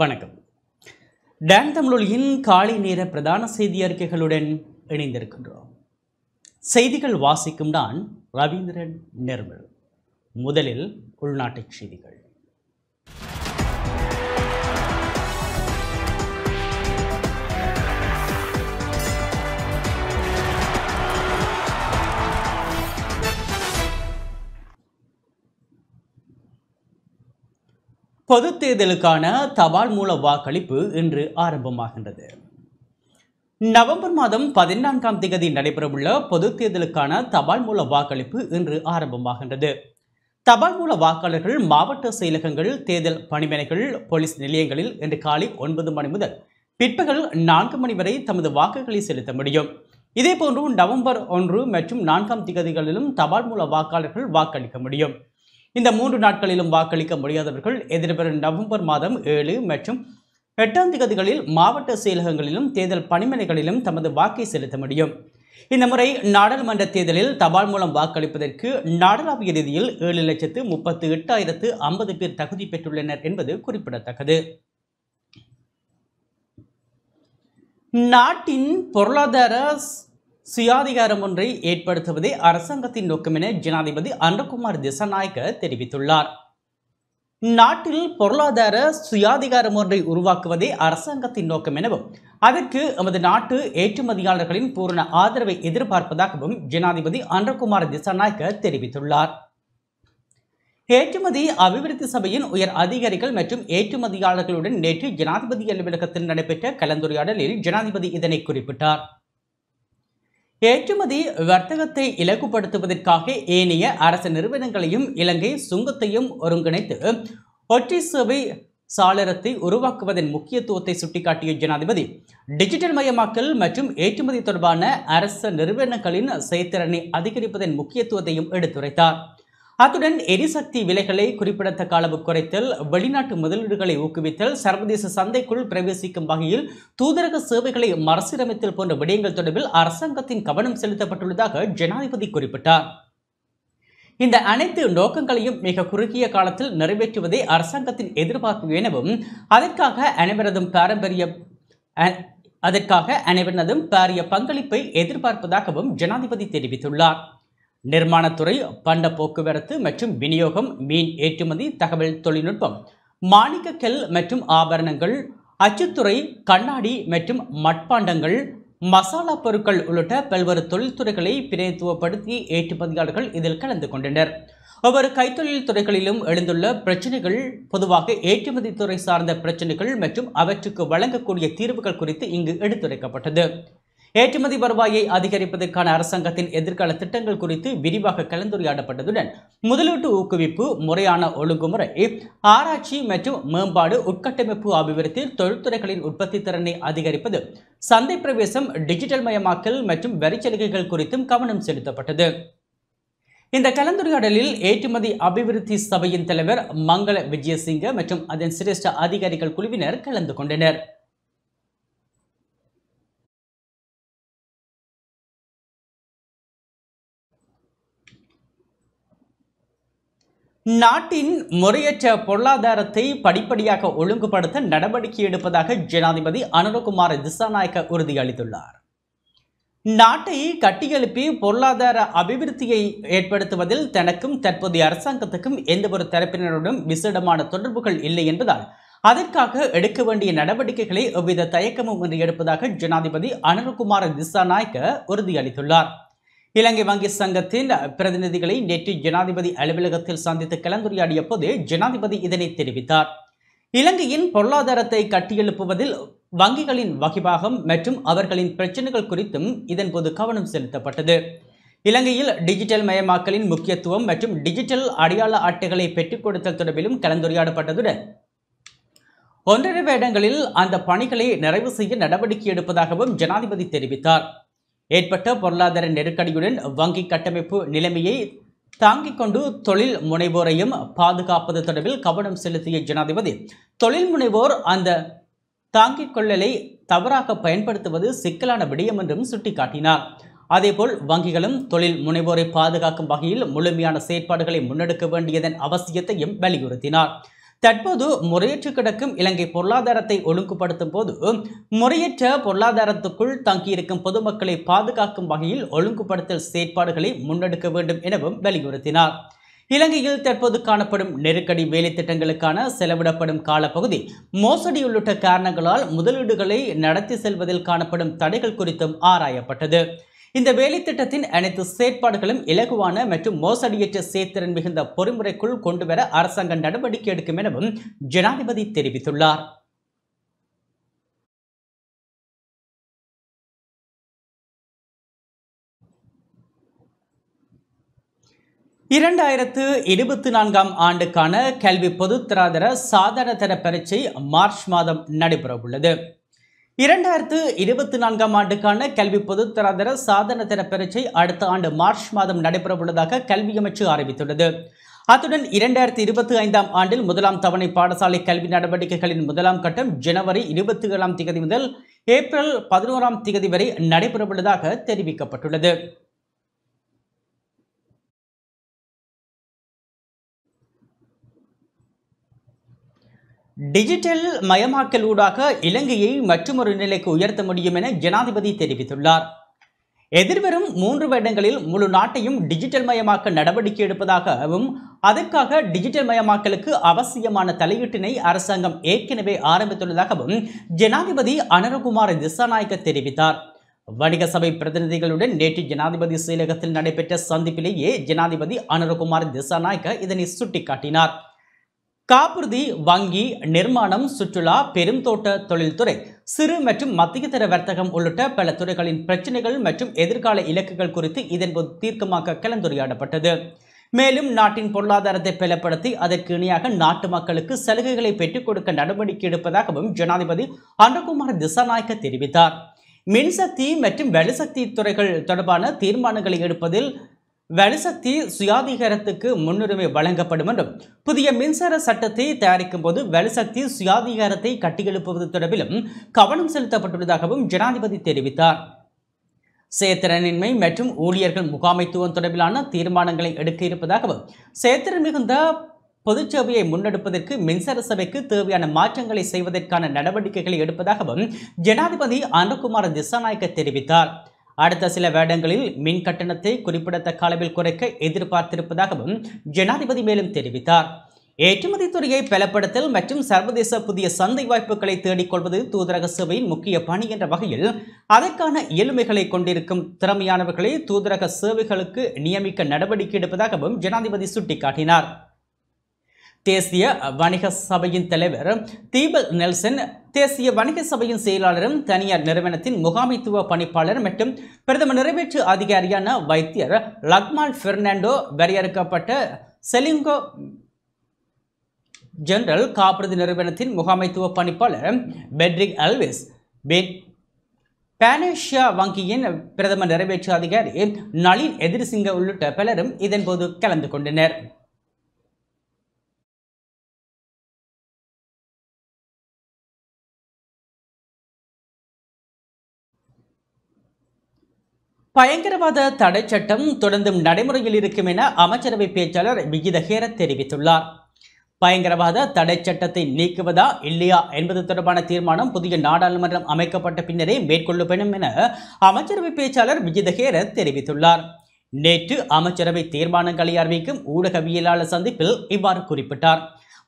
வணக்கம் டேன் தமிழொலியின் காலை நேர பிரதான செய்தி அறிக்கைகளுடன் இணைந்திருக்கின்றோம் செய்திகள் வாசிக்கும் நான் ரவீந்திரன் நிர்மல் முதலில் உள்நாட்டுச் செய்திகள் பொது தேர்தலுக்கான தபால் மூல வாக்களிப்பு இன்று ஆரம்பமாகின்றது நவம்பர் மாதம் பதினான்காம் தேதி நடைபெறவுள்ள பொது தேர்தலுக்கான தபால் மூல வாக்களிப்பு இன்று ஆரம்பமாகின்றது தபால் மூல வாக்காளர்கள் மாவட்ட செயலகங்கள் தேர்தல் பணிமனைகள் போலீஸ் நிலையங்களில் இன்று காலை ஒன்பது மணி முதல் பிற்பகல் நான்கு மணி வரை தமது வாக்குகளை செலுத்த முடியும் இதேபோன்று நவம்பர் ஒன்று மற்றும் நான்காம் திகதிகளிலும் தபால் மூல வாக்காளர்கள் வாக்களிக்க முடியும் இந்த மூன்று நாட்களிலும் வாக்களிக்க முடியாதவர்கள் எதிர்வரும் நவம்பர் மாதம் ஏழு மற்றும் எட்டாம் திகதிகளில் மாவட்ட செயலகங்களிலும் தேர்தல் பணிமனைகளிலும் தமது வாக்கை செலுத்த முடியும் இந்த முறை நாடாளுமன்ற தேர்தலில் தபால் மூலம் வாக்களிப்பதற்கு நாடளாவிய ரீதியில் ஏழு லட்சத்து முப்பத்து எட்டாயிரத்து ஐம்பது பேர் தகுதி பெற்றுள்ளனர் என்பது குறிப்பிடத்தக்கது நாட்டின் பொருளாதார சுயாதிகாரம் ஒன்றை ஏற்படுத்துவதே அரசாங்கத்தின் நோக்கம் என ஜனாதிபதி அன்றகுமார் திசநாயக்க தெரிவித்துள்ளார் நாட்டில் பொருளாதார சுயாதிகாரம் ஒன்றை உருவாக்குவதே அரசாங்கத்தின் நோக்கம் எனவும் அதற்கு எமது நாட்டு ஏற்றுமதியாளர்களின் பூரண ஆதரவை எதிர்பார்ப்பதாகவும் ஜனாதிபதி அன்றகுமார் திசநாயக்க தெரிவித்துள்ளார் ஏற்றுமதி அபிவிருத்தி சபையின் உயர் அதிகாரிகள் மற்றும் ஏற்றுமதியாளர்களுடன் நேற்று ஜனாதிபதி அலுவலகத்தில் நடைபெற்ற கலந்துரையாடலில் ஜனாதிபதி இதனை குறிப்பிட்டார் ஏற்றுமதி வர்த்தகத்தை இலக்குப்படுத்துவதற்காக ஏனைய அரசு நிறுவனங்களையும் இலங்கை சுங்கத்தையும் ஒருங்கிணைத்து ஒற்றை சேவை சாளரத்தை உருவாக்குவதன் முக்கியத்துவத்தை சுட்டிக்காட்டிய ஜனாதிபதி டிஜிட்டல் மயமாக்கல் மற்றும் ஏற்றுமதி தொடர்பான அரச நிறுவனங்களின் செயத்திறனை அதிகரிப்பதன் முக்கியத்துவத்தையும் எடுத்துரைத்தார் அத்துடன் எரிசக்தி விலைகளை குறிப்பிடத்தக்க அளவு குறைத்தல் வெளிநாட்டு முதலீடுகளை ஊக்குவித்தல் சர்வதேச சந்தைக்குள் பிரவேசிக்கும் வகையில் தூதரக சேவைகளை மறுசீரமைத்தல் போன்ற விடயங்கள் தொடர்பில் அரசாங்கத்தின் கவனம் செலுத்தப்பட்டுள்ளதாக ஜனாதிபதி குறிப்பிட்டார் இந்த அனைத்து நோக்கங்களையும் மிக குறுகிய காலத்தில் நிறைவேற்றுவதே அரசாங்கத்தின் எதிர்பார்ப்பு எனவும் அதற்காக அனைவரதும் பாரம்பரிய அதற்காக அனைவரதும் பாரிய பங்களிப்பை எதிர்பார்ப்பதாகவும் ஜனாதிபதி தெரிவித்துள்ளார் நிர்மாணத்துறை பண்ட போக்குவரத்து மற்றும் விநியோகம் மீன் ஏற்றுமதி தகவல் தொழில்நுட்பம் மாணிக்க கெல் மற்றும் ஆபரணங்கள் அச்சுத்துறை கண்ணாடி மற்றும் மட்பாண்டங்கள் மசாலா பொருட்கள் உள்ளிட்ட பல்வேறு தொழில்துறைகளை பிரதித்துவப்படுத்தி ஏற்றுமதியாளர்கள் இதில் கலந்து கொண்டனர் ஒவ்வொரு கைத்தொழில் துறைகளிலும் எழுந்துள்ள பிரச்சனைகள் பொதுவாக ஏற்றுமதி துறை சார்ந்த பிரச்சனைகள் மற்றும் அவற்றுக்கு வழங்கக்கூடிய தீர்வுகள் குறித்து இங்கு எடுத்துரைக்கப்பட்டது ஏற்றுமதி வருவாயை அதிகரிப்பதற்கான அரசாங்கத்தின் எதிர்கால திட்டங்கள் குறித்து விரிவாக கலந்துரையாடப்பட்டதுடன் முதலீட்டு ஊக்குவிப்பு முறையான ஒழுங்குமுறை ஆராய்ச்சி மற்றும் மேம்பாடு உட்கட்டமைப்பு அபிவிருத்தி தொழில்துறைகளின் உற்பத்தி திறனை அதிகரிப்பது சந்தை பிரவேசம் டிஜிட்டல் மயமாக்கல் மற்றும் வரிச்சலுகைகள் குறித்தும் கவனம் செலுத்தப்பட்டது இந்த கலந்துரையாடலில் ஏற்றுமதி அபிவிருத்தி சபையின் தலைவர் மங்கள விஜயசிங்க மற்றும் அதன் சிரேஷ்ட அதிகாரிகள் குழுவினர் கலந்து கொண்டனர் நாட்டின் முறையற்ற பொருளாதாரத்தை படிப்படியாக ஒழுங்குபடுத்த நடவடிக்கை எடுப்பதாக ஜனாதிபதி அனுரகுமார் திசாநாயக்க உறுதியளித்துள்ளார் நாட்டை கட்டியெழுப்பி பொருளாதார அபிவிருத்தியை ஏற்படுத்துவதில் தனக்கும் தற்போதைய அரசாங்கத்துக்கும் எந்த ஒரு தரப்பினருடன் விசேடமான தொடர்புகள் இல்லை என்பதால் அதற்காக எடுக்க வேண்டிய நடவடிக்கைகளை எவ்வித தயக்கமும் இன்றி எடுப்பதாக ஜனாதிபதி அனுரகுமார் திசாநாயக்க உறுதியளித்துள்ளார் இலங்கை வங்கி சங்கத்தின் பிரதிநிதிகளை நேற்று ஜனாதிபதி அலுவலகத்தில் சந்தித்து கலந்துரையாடிய போது ஜனாதிபதி இதனை தெரிவித்தார் இலங்கையின் பொருளாதாரத்தை கட்டியெழுப்புவதில் வங்கிகளின் வகிபாகம் மற்றும் அவர்களின் பிரச்சனைகள் குறித்தும் இதன்போது கவனம் செலுத்தப்பட்டது இலங்கையில் டிஜிட்டல் மயமாக்கலின் முக்கியத்துவம் மற்றும் டிஜிட்டல் அடையாள அட்டைகளை பெற்றுக் கொடுத்தல் தொடர்பிலும் கலந்துரையாடப்பட்டதுடன் ஒன்றரை வேடங்களில் அந்த பணிகளை நிறைவு செய்ய நடவடிக்கை எடுப்பதாகவும் ஜனாதிபதி தெரிவித்தார் ஏற்பட்ட பொருளாதார நெருக்கடியுடன் வங்கி கட்டமைப்பு நிலைமையை தாங்கிக் கொண்டு தொழில் முனைவோரையும் பாதுகாப்பது தொடர்பில் கவனம் செலுத்திய ஜனாதிபதி தொழில் முனைவோர் அந்த தாங்கிக் கொள்ளலை தவறாக பயன்படுத்துவது சிக்கலான விடயம் என்றும் சுட்டிக்காட்டினார் அதேபோல் வங்கிகளும் தொழில் முனைவோரை பாதுகாக்கும் வகையில் முழுமையான செயற்பாடுகளை முன்னெடுக்க வேண்டியதன் அவசியத்தையும் வலியுறுத்தினார் தற்போது முறையற்று கிடக்கும் இலங்கை பொருளாதாரத்தை ஒழுங்குபடுத்தும் போது முறையற்ற பொருளாதாரத்துக்குள் தங்கியிருக்கும் பொதுமக்களை பாதுகாக்கும் வகையில் ஒழுங்குபடுத்தல் செயற்பாடுகளை முன்னெடுக்க வேண்டும் எனவும் வலியுறுத்தினார் இலங்கையில் தற்போது காணப்படும் நெருக்கடி வேலைத்திட்டங்களுக்கான செலவிடப்படும் காலப்பகுதி மோசடி உள்ளிட்ட காரணங்களால் முதலீடுகளை நடத்தி செல்வதில் காணப்படும் தடைகள் குறித்தும் ஆராயப்பட்டது இந்த வேலைத்திட்டத்தின் அனைத்து செயற்பாடுகளும் இலகுவான மற்றும் மோசடியற்ற சேத்திறன் மிகுந்த பொறிமுறைக்குள் கொண்டுவர அரசாங்கம் நடவடிக்கை எடுக்கும் எனவும் ஜனாதிபதி தெரிவித்துள்ளார் இரண்டாயிரத்து இருபத்தி நான்காம் ஆண்டுக்கான கல்வி பொதுத்தராதர சாதாரண தர பரீட்சை மார்ச் மாதம் நடைபெறவுள்ளது இரண்டாயிரத்து இருபத்தி நான்காம் ஆண்டுக்கான கல்வி பொதுத்தராதர சாதன தர பரீட்சை அடுத்த ஆண்டு மார்ச் மாதம் நடைபெறவுள்ளதாக கல்வி அமைச்சு அறிவித்துள்ளது அத்துடன் இரண்டாயிரத்தி இருபத்தி ஐந்தாம் ஆண்டில் முதலாம் தவணை பாடசாலை கல்வி நடவடிக்கைகளின் முதலாம் கட்டம் ஜனவரி இருபத்தி ஏழாம் தேதி முதல் ஏப்ரல் பதினோராம் தேதி வரை நடைபெறவுள்ளதாக தெரிவிக்கப்பட்டுள்ளது டிஜிட்டல் மயமாக்கலூடாக இலங்கையை மற்றொரு நிலைக்கு உயர்த்த முடியும் என ஜனாதிபதி தெரிவித்துள்ளார் எதிர்வரும் மூன்று வருடங்களில் முழு நாட்டையும் டிஜிட்டல் மயமாக்க நடவடிக்கை எடுப்பதாகவும் அதற்காக டிஜிட்டல் மயமாக்கலுக்கு அவசியமான தலையீட்டினை அரசாங்கம் ஏற்கனவே ஆரம்பித்துள்ளதாகவும் ஜனாதிபதி அனரகுமார் திசாநாயக்க தெரிவித்தார் வணிக சபை பிரதிநிதிகளுடன் நேற்று ஜனாதிபதி செயலகத்தில் நடைபெற்ற சந்திப்பிலேயே ஜனாதிபதி அனரகுமார் திசாநாயக்க இதனை சுட்டிக்காட்டினார் காப்புறுதி வங்கி நிர்மாணம் சுற்றுலா பெருந்தோட்ட தொழில்துறை சிறு மற்றும் மத்திய தர வர்த்தகம் உள்ளிட்ட பல துறைகளின் பிரச்சனைகள் மற்றும் எதிர்கால இலக்குகள் குறித்து இதன்போது தீர்க்கமாக கலந்துரையாடப்பட்டது மேலும் நாட்டின் பொருளாதாரத்தை பலப்படுத்தி அதற்கு இணையாக நாட்டு மக்களுக்கு சலுகைகளை பெற்றுக் கொடுக்க நடவடிக்கை எடுப்பதாகவும் ஜனாதிபதி அனுகுமார் திசாநாயக்க தெரிவித்தார் மின்சக்தி மற்றும் வெளிசக்தி துறைகள் தொடர்பான தீர்மானங்களை எடுப்பதில் வலுசக்தி சுயாதிகாரத்துக்கு முன்னுரிமை வழங்கப்படும் என்றும் புதிய மின்சார சட்டத்தை தயாரிக்கும் போது வலுசக்தி சுயாதிகாரத்தை கட்டியெழுப்புவது தொடர்பிலும் கவனம் செலுத்தப்பட்டுள்ளதாகவும் ஜனாதிபதி தெரிவித்தார் சேத்திரனின்மை மற்றும் ஊழியர்கள் முகாமைத்துவம் தொடர்பிலான தீர்மானங்களை எடுக்க இருப்பதாகவும் சேத்திரன் மிகுந்த பொதுச்சேவையை முன்னெடுப்பதற்கு மின்சார சபைக்கு தேவையான மாற்றங்களை செய்வதற்கான நடவடிக்கைகளை எடுப்பதாகவும் ஜனாதிபதி அனுகுமார் திசாநாயக்க தெரிவித்தார் அடுத்த சில வேடங்களில் மின் கட்டணத்தை குறிப்பிடத்தக்க அளவில் குறைக்க எதிர்பார்த்திருப்பதாகவும் ஜனாதிபதி மேலும் தெரிவித்தார் ஏற்றுமதி துறையை பலப்படுத்தல் மற்றும் சர்வதேச புதிய சந்தை வாய்ப்புகளை தேடிக்கொள்வது தூதரக சேவையின் முக்கிய பணி என்ற வகையில் அதற்கான இயலுமைகளை கொண்டிருக்கும் திறமையானவர்களை தூதரக சேவைகளுக்கு நியமிக்க நடவடிக்கை எடுப்பதாகவும் ஜனாதிபதி சுட்டிக்காட்டினார் தேசிய வணிக சபையின் தலைவர் தீபல் நெல்சன் தேசிய வணிக சபையின் செயலாளரும் தனியார் நிறுவனத்தின் முகாமைத்துவ பணிப்பாளர் மற்றும் பிரதம நிறைவேற்று அதிகாரியான வைத்தியர் லக்மால் பெர்னாண்டோ வரையறுக்கப்பட்ட செலிங்கோ ஜெனரல் காப்பிரதி நிறுவனத்தின் முகாமைத்துவ பணிப்பாளர் பெட்ரிக் அல்விஸ் பெட் வங்கியின் பிரதமர் நிறைவேற்று அதிகாரி நளின் எதிர்சிங்க உள்ளிட்ட பலரும் இதன்போது கலந்து கொண்டனர் பயங்கரவாத தடை சட்டம் தொடர்ந்தும் நடைமுறையில் இருக்கும் என அமைச்சரவை பேச்சாளர் விகிதஹேர தெரிவித்துள்ளார் பயங்கரவாத தடை சட்டத்தை நீக்குவதா இல்லையா என்பது தொடர்பான தீர்மானம் புதிய நாடாளுமன்றம் அமைக்கப்பட்ட பின்னரே மேற்கொள்ளப்படும் என அமைச்சரவை பேச்சாளர் விஜிதஹேர தெரிவித்துள்ளார் நேற்று அமைச்சரவை தீர்மானங்களை அறிவிக்கும் ஊடகவியலாளர் சந்திப்பில் இவ்வாறு குறிப்பிட்டார்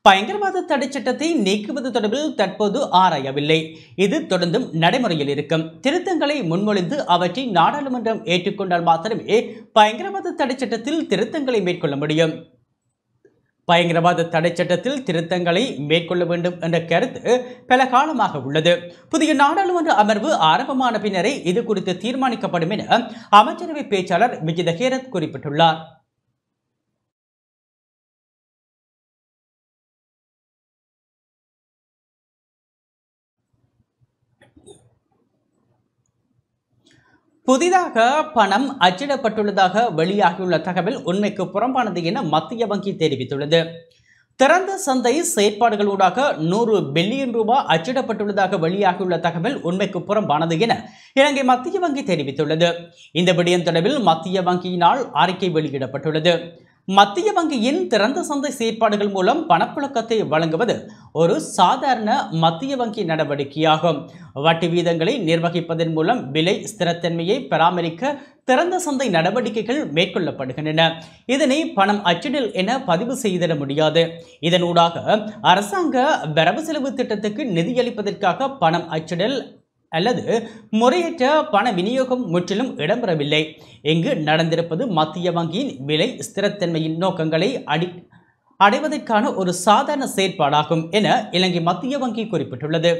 பயங்கரவாத தடை சட்டத்தை நீக்குவது தொடர்பில் தற்போது ஆராயவில்லை இது தொடர்ந்தும் நடைமுறையில் இருக்கும் திருத்தங்களை முன்மொழிந்து அவற்றை நாடாளுமன்றம் ஏற்றுக்கொண்டால் மாத்திரமே பயங்கரவாத தடை சட்டத்தில் திருத்தங்களை மேற்கொள்ள முடியும் பயங்கரவாத தடை சட்டத்தில் திருத்தங்களை மேற்கொள்ள வேண்டும் என்ற கருத்து பல காலமாக உள்ளது புதிய நாடாளுமன்ற அமர்வு ஆரம்பமான பின்னரே இது குறித்து தீர்மானிக்கப்படும் என அமைச்சரவை பேச்சாளர் விஜய் தஹேரத் குறிப்பிட்டுள்ளார் புதிதாக பணம் அச்சிடப்பட்டுள்ளதாக வெளியாகியுள்ள தகவல் உண்மைக்கு புறம்பானது என மத்திய வங்கி தெரிவித்துள்ளது திறந்த சந்தை செயற்பாடுகளூடாக நூறு பில்லியன் ரூபாய் அச்சிடப்பட்டுள்ளதாக வெளியாகியுள்ள தகவல் உண்மைக்கு புறம்பானது என இலங்கை மத்திய வங்கி தெரிவித்துள்ளது இந்த விடயம் தொடர்பில் மத்திய வங்கியினால் அறிக்கை வெளியிடப்பட்டுள்ளது மத்திய வங்கியின் திறந்த சந்தை செயற்பாடுகள் மூலம் பணப்புழக்கத்தை வழங்குவது ஒரு சாதாரண மத்திய வங்கி நடவடிக்கையாகும் வட்டி வீதங்களை நிர்வகிப்பதன் மூலம் விலை ஸ்திரத்தன்மையை பராமரிக்க திறந்த சந்தை நடவடிக்கைகள் மேற்கொள்ளப்படுகின்றன இதனை பணம் அச்சிடல் என பதிவு செய்திட முடியாது இதனூடாக அரசாங்க வரவு செலவு திட்டத்துக்கு நிதியளிப்பதற்காக பணம் அச்சிடல் அல்லது முறையற்ற பண விநியோகம் முற்றிலும் இடம்பெறவில்லை இங்கு நடந்திருப்பது மத்திய வங்கியின் விலை ஸ்திரத்தன்மையின் நோக்கங்களை அடி அடைவதற்கான ஒரு சாதாரண செயற்பாடாகும் என இலங்கை மத்திய வங்கி குறிப்பிட்டுள்ளது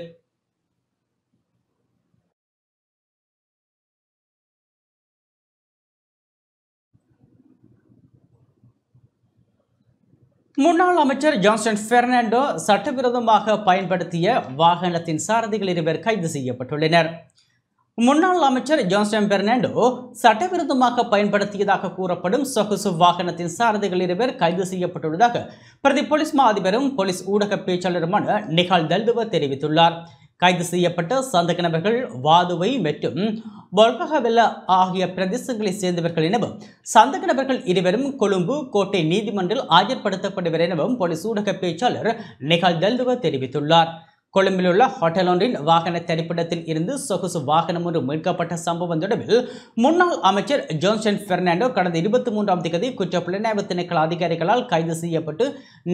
முன்னாள் அமைச்சர் ஜான்சன் பெர்னாண்டோ சட்டவிரோதமாக பயன்படுத்திய வாகனத்தின் சாரதிகள் இருவர் கைது செய்யப்பட்டுள்ளனர் முன்னாள் அமைச்சர் ஜான்சன் பெர்னாண்டோ சட்டவிரோதமாக பயன்படுத்தியதாக கூறப்படும் சொகுசு வாகனத்தின் சாரதிகள் இருவர் கைது செய்யப்பட்டுள்ளதாக பிரதி போலீஸ் மா அதிபரும் போலீஸ் ஊடக பேச்சாளருமான நிகால் தல்துவ தெரிவித்துள்ளார் கைது செய்யப்பட்ட சந்த நபர்கள் வாதுவை மற்றும் வர்க்கஹவெல்ல ஆகிய பிரதேசங்களை சேர்ந்தவர்கள் எனவும் சந்த நபர்கள் இருவரும் கொழும்பு கோட்டை நீதிமன்றில் ஆஜர்படுத்தப்படுவர் எனவும் போலீஸ் ஊடக பேச்சாளர் நிகால் தல்துவ தெரிவித்துள்ளார் கொழும்பிலுள்ள ஹோட்டல் ஒன்றின் வாகன தரிப்பிடத்தில் இருந்து சொகுசு வாகனம் ஒன்று மீட்கப்பட்ட சம்பவம் தொடர்பில் முன்னாள் அமைச்சர் ஜோன்சன் பெர்னாண்டோ கடந்த இருபத்தி மூன்றாம் தேதி குற்ற புலனாய்வு திணைக்கள அதிகாரிகளால் கைது செய்யப்பட்டு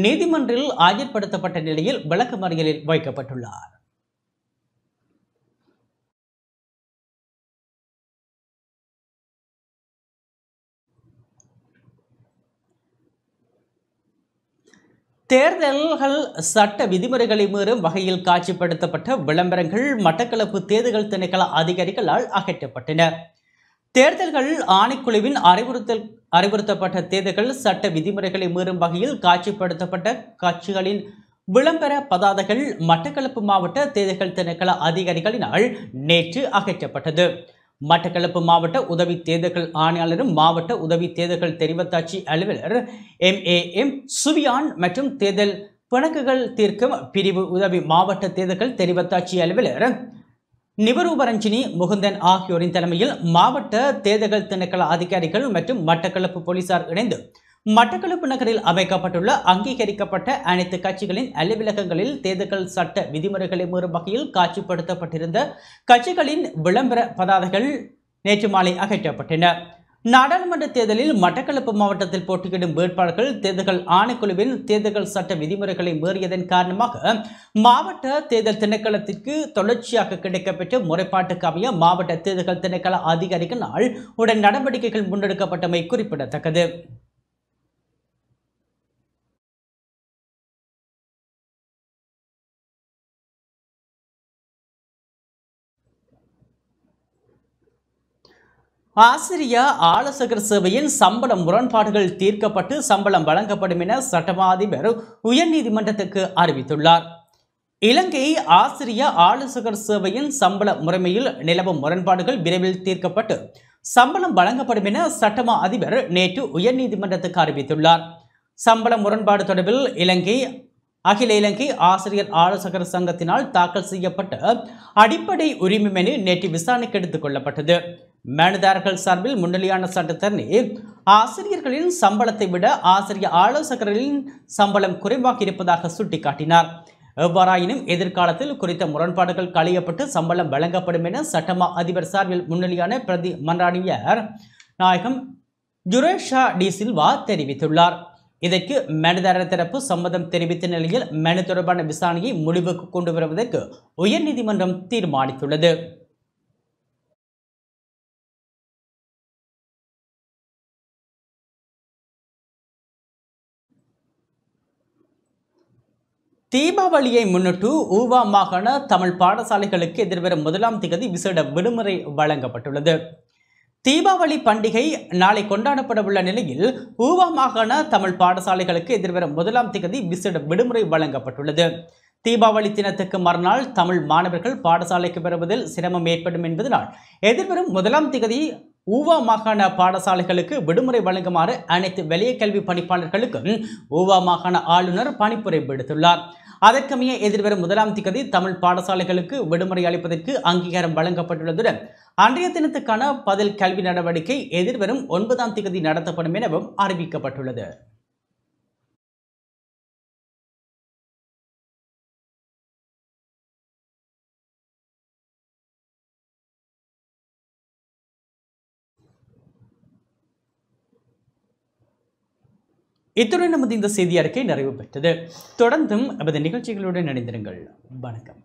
நீதிமன்றில் ஆஜர்படுத்தப்பட்ட நிலையில் விளக்கமறியலில் வைக்கப்பட்டுள்ளார் தேர்தல்கள் சட்ட விதிமுறைகளை மீறும் வகையில் காட்சிப்படுத்தப்பட்ட விளம்பரங்கள் மட்டக்களப்பு தேர்தல் திணைக்கள அதிகாரிகளால் அகற்றப்பட்டன தேர்தல்கள் ஆணைக்குழுவின் அறிவுறுத்தல் அறிவுறுத்தப்பட்ட தேர்தல்கள் சட்ட விதிமுறைகளை மீறும் வகையில் காட்சிப்படுத்தப்பட்ட கட்சிகளின் விளம்பர பதாதைகள் மட்டக்களப்பு மாவட்ட தேர்தல் திணைக்கள அதிகாரிகளினால் நேற்று அகற்றப்பட்டது மட்டக்களப்பு மாவட்ட உதவி தேர்தல்கள் ஆணையாளரும் மாவட்ட உதவி தேர்தல்கள் தெரிவத்தாட்சி அலுவலர் எம் ஏ எம் சுவியான் மற்றும் தேர்தல் பிணக்குகள் தீர்க்கும் பிரிவு உதவி மாவட்ட தேர்தல்கள் தெரிவத்தாட்சி அலுவலர் நிவரூபரஞ்சினி முகுந்தன் ஆகியோரின் தலைமையில் மாவட்ட தேர்தல்கள் திணைக்கள அதிகாரிகள் மற்றும் மட்டக்களப்பு போலீசார் இணைந்து மட்டக்களப்பு நகரில் அமைக்கப்பட்டுள்ள அங்கீகரிக்கப்பட்ட அனைத்து கட்சிகளின் அலுவலகங்களில் தேர்தல் சட்ட விதிமுறைகளை மீறும் வகையில் காட்சிப்படுத்தப்பட்டிருந்த கட்சிகளின் விளம்பர பதாதைகள் நேற்று மாலை அகற்றப்பட்டன நாடாளுமன்ற தேர்தலில் மட்டக்களப்பு மாவட்டத்தில் போட்டியிடும் வேட்பாளர்கள் தேர்தல் ஆணைக்குழுவின் தேர்தல் சட்ட விதிமுறைகளை மீறியதன் காரணமாக மாவட்ட தேர்தல் திணைக்களத்திற்கு தொடர்ச்சியாக கிடைக்கப்பெற்ற முறைப்பாட்டுக்கு அமைய மாவட்ட தேர்தல் திணைக்கள அதிகாரிகளால் உடன் நடவடிக்கைகள் முன்னெடுக்கப்பட்டமை குறிப்பிடத்தக்கது ஆசிரிய ஆலோசகர் சேவையின் சம்பளம் முரண்பாடுகள் தீர்க்கப்பட்டு சம்பளம் வழங்கப்படும் என சட்டமாதிபர் உயர்நீதிமன்றத்துக்கு அறிவித்துள்ளார் இலங்கை ஆசிரிய ஆலோசகர் சேவையின் சம்பள முறைமையில் நிலவும் முரண்பாடுகள் விரைவில் தீர்க்கப்பட்டு சம்பளம் வழங்கப்படும் என சட்டமா அதிபர் நேற்று உயர்நீதிமன்றத்துக்கு அறிவித்துள்ளார் சம்பள முரண்பாடு தொடர்பில் இலங்கை அகில இலங்கை ஆசிரியர் ஆலோசகர் சங்கத்தினால் தாக்கல் செய்யப்பட்ட அடிப்படை உரிமை மனு நேற்று விசாரணைக்கு எடுத்துக் கொள்ளப்பட்டது மேனதாரர்கள் சார்பில் முன்னணியான சட்டத்தரணி ஆசிரியர்களின் சம்பளத்தை விட ஆசிரியர் ஆலோசகர்களின் சம்பளம் குறைவாக இருப்பதாக சுட்டிக்காட்டினார் எவ்வாறாயினும் எதிர்காலத்தில் குறித்த முரண்பாடுகள் களையப்பட்டு சம்பளம் வழங்கப்படும் என சட்டமா அதிபர் சார்பில் முன்னணியான பிரதி மன்றாடியர் நாயகம் ஜுரேஷா டி சில்வா தெரிவித்துள்ளார் இதற்கு மனுதாரர் தரப்பு சம்மதம் தெரிவித்த நிலையில் மனு தொடர்பான விசாரணையை முடிவுக்கு கொண்டு வருவதற்கு உயர்நீதிமன்றம் தீர்மானித்துள்ளது தீபாவளியை முன்னிட்டு ஊவா மாகாண தமிழ் பாடசாலைகளுக்கு எதிர்வரும் முதலாம் திகதி விசேட விடுமுறை வழங்கப்பட்டுள்ளது தீபாவளி பண்டிகை நாளை கொண்டாடப்பட உள்ள நிலையில் ஊவா மாகாண தமிழ் பாடசாலைகளுக்கு எதிர்வரும் முதலாம் திகதி விசேட விடுமுறை வழங்கப்பட்டுள்ளது தீபாவளி தினத்துக்கு மறுநாள் தமிழ் மாணவர்கள் பாடசாலைக்கு பெறுவதில் சிரமம் ஏற்படும் என்பதனால் எதிர்வரும் முதலாம் திகதி ஊவா மாகாண பாடசாலைகளுக்கு விடுமுறை வழங்குமாறு அனைத்து வெளியே கல்வி பணிப்பாளர்களுக்கும் ஊவா மாகாண ஆளுநர் பணிப்புரை விடுத்துள்ளார் அதற்கமைய எதிர்வரும் முதலாம் திகதி தமிழ் பாடசாலைகளுக்கு விடுமுறை அளிப்பதற்கு அங்கீகாரம் வழங்கப்பட்டுள்ளதுடன் அன்றைய தினத்துக்கான பதில் கல்வி நடவடிக்கை எதிர்வரும் ஒன்பதாம் திகதி நடத்தப்படும் எனவும் அறிவிக்கப்பட்டுள்ளது இத்துடன் நமது இந்த செய்தி அறிக்கை நிறைவு பெற்றது தொடர்ந்தும் நமது நிகழ்ச்சிகளுடன் இணைந்திருங்கள் வணக்கம்